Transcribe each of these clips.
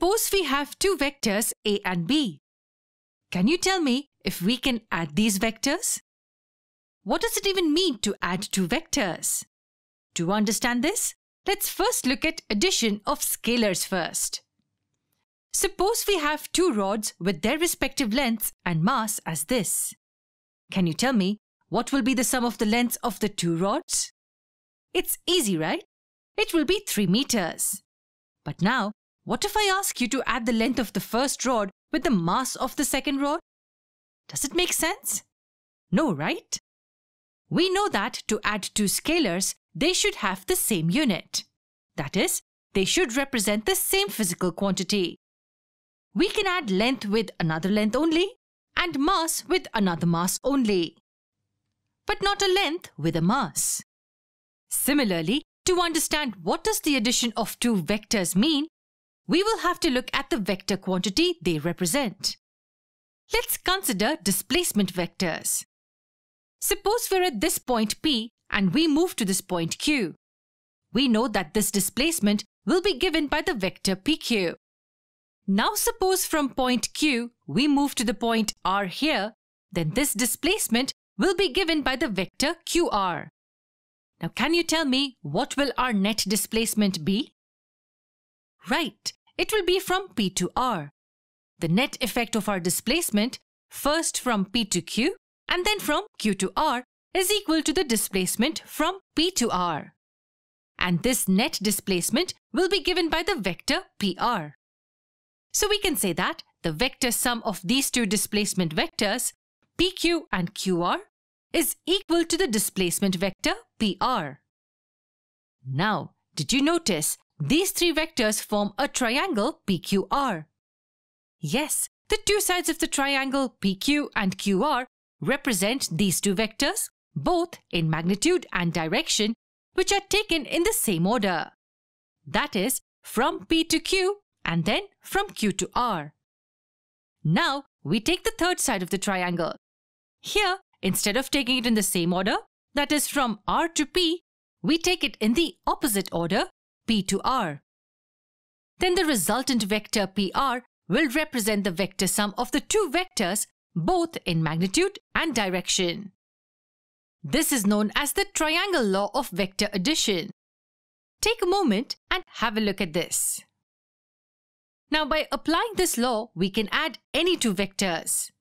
Suppose we have two vectors A and B. Can you tell me if we can add these vectors? What does it even mean to add two vectors? To understand this, let's first look at addition of scalars first. Suppose we have two rods with their respective lengths and mass as this. Can you tell me what will be the sum of the lengths of the two rods? It's easy, right? It will be 3 meters. But now what if I ask you to add the length of the first rod with the mass of the second rod? Does it make sense? No, right? We know that to add two scalars, they should have the same unit. That is, they should represent the same physical quantity. We can add length with another length only and mass with another mass only, but not a length with a mass. Similarly, to understand what does the addition of two vectors mean, we will have to look at the vector quantity they represent. Let's consider displacement vectors. Suppose we're at this point P and we move to this point Q. We know that this displacement will be given by the vector PQ. Now suppose from point Q we move to the point R here, then this displacement will be given by the vector QR. Now can you tell me what will our net displacement be? Right, it will be from P to R. The net effect of our displacement, first from P to Q and then from Q to R, is equal to the displacement from P to R. And this net displacement will be given by the vector PR. So we can say that the vector sum of these two displacement vectors, PQ and QR, is equal to the displacement vector PR. Now, did you notice these three vectors form a triangle PQR. Yes, the two sides of the triangle PQ and QR represent these two vectors, both in magnitude and direction, which are taken in the same order. That is, from P to Q and then from Q to R. Now, we take the third side of the triangle. Here, instead of taking it in the same order, that is from R to P, we take it in the opposite order, P to R. Then the resultant vector PR will represent the vector sum of the two vectors, both in magnitude and direction. This is known as the triangle law of vector addition. Take a moment and have a look at this. Now by applying this law, we can add any two vectors.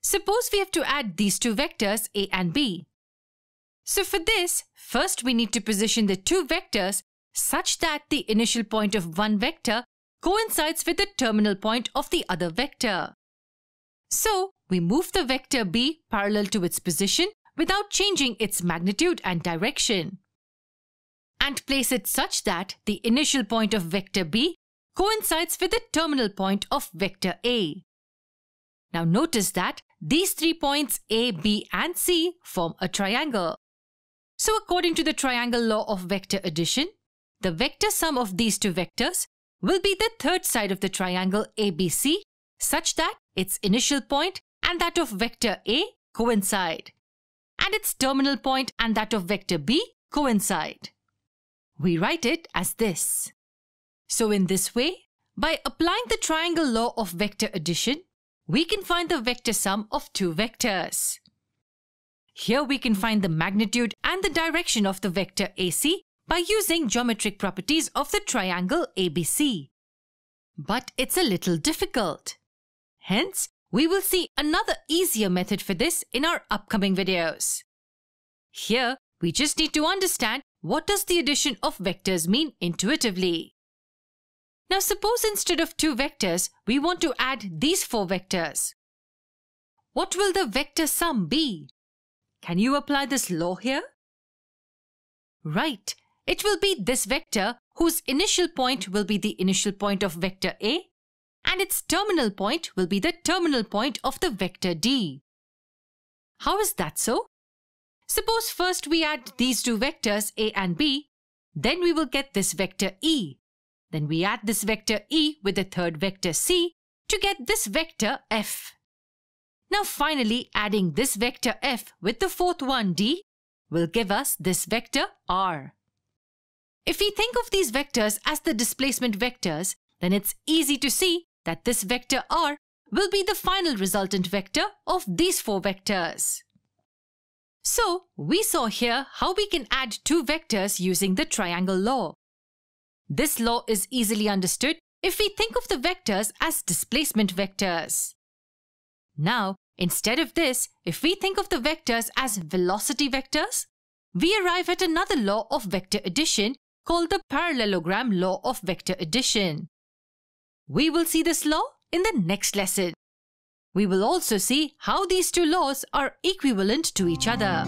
Suppose we have to add these two vectors A and B. So for this, first we need to position the two vectors such that the initial point of one vector coincides with the terminal point of the other vector. So, we move the vector b parallel to its position without changing its magnitude and direction. And place it such that the initial point of vector b coincides with the terminal point of vector a. Now notice that these three points a, b and c form a triangle. So according to the triangle law of vector addition, the vector sum of these two vectors will be the third side of the triangle ABC such that its initial point and that of vector A coincide and its terminal point and that of vector B coincide. We write it as this. So in this way, by applying the triangle law of vector addition, we can find the vector sum of two vectors. Here we can find the magnitude and the direction of the vector AC by using geometric properties of the triangle ABC. But it's a little difficult. Hence, we will see another easier method for this in our upcoming videos. Here, we just need to understand what does the addition of vectors mean intuitively. Now suppose instead of two vectors, we want to add these four vectors. What will the vector sum be? Can you apply this law here? Right, it will be this vector whose initial point will be the initial point of vector A and its terminal point will be the terminal point of the vector D. How is that so? Suppose first we add these two vectors A and B, then we will get this vector E. Then we add this vector E with the third vector C to get this vector F. Now finally adding this vector F with the fourth one D will give us this vector R. If we think of these vectors as the displacement vectors, then it's easy to see that this vector r will be the final resultant vector of these four vectors. So, we saw here how we can add two vectors using the triangle law. This law is easily understood if we think of the vectors as displacement vectors. Now, instead of this, if we think of the vectors as velocity vectors, we arrive at another law of vector addition called the parallelogram law of vector addition. We will see this law in the next lesson. We will also see how these two laws are equivalent to each other.